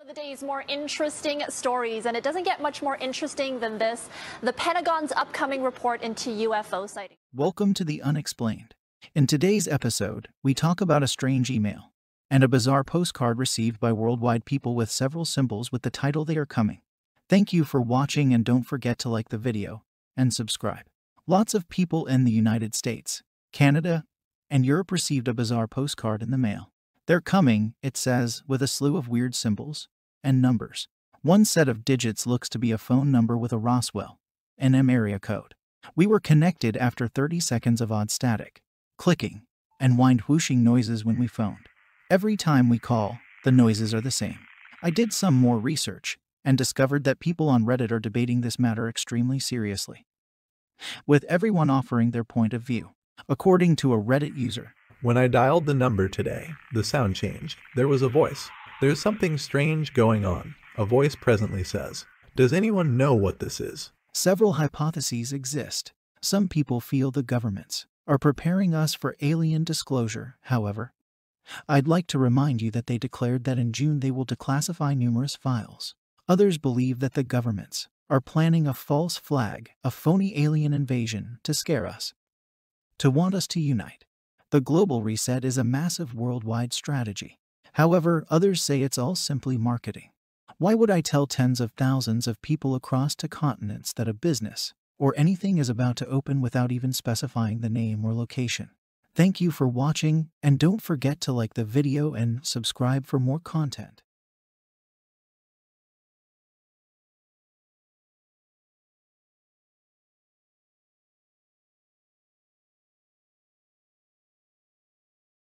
Of the day's more interesting stories, and it doesn't get much more interesting than this the Pentagon's upcoming report into UFO sightings. Welcome to The Unexplained. In today's episode, we talk about a strange email and a bizarre postcard received by worldwide people with several symbols with the title They Are Coming. Thank you for watching, and don't forget to like the video and subscribe. Lots of people in the United States, Canada, and Europe received a bizarre postcard in the mail they're coming, it says, with a slew of weird symbols and numbers. One set of digits looks to be a phone number with a Roswell, an M area code. We were connected after 30 seconds of odd static, clicking, and wind whooshing noises when we phoned. Every time we call, the noises are the same. I did some more research and discovered that people on Reddit are debating this matter extremely seriously, with everyone offering their point of view. According to a Reddit user, when I dialed the number today, the sound changed. There was a voice. There's something strange going on, a voice presently says. Does anyone know what this is? Several hypotheses exist. Some people feel the governments are preparing us for alien disclosure, however. I'd like to remind you that they declared that in June they will declassify numerous files. Others believe that the governments are planning a false flag, a phony alien invasion to scare us, to want us to unite. The global reset is a massive worldwide strategy. However, others say it's all simply marketing. Why would I tell tens of thousands of people across two continents that a business or anything is about to open without even specifying the name or location? Thank you for watching and don't forget to like the video and subscribe for more content.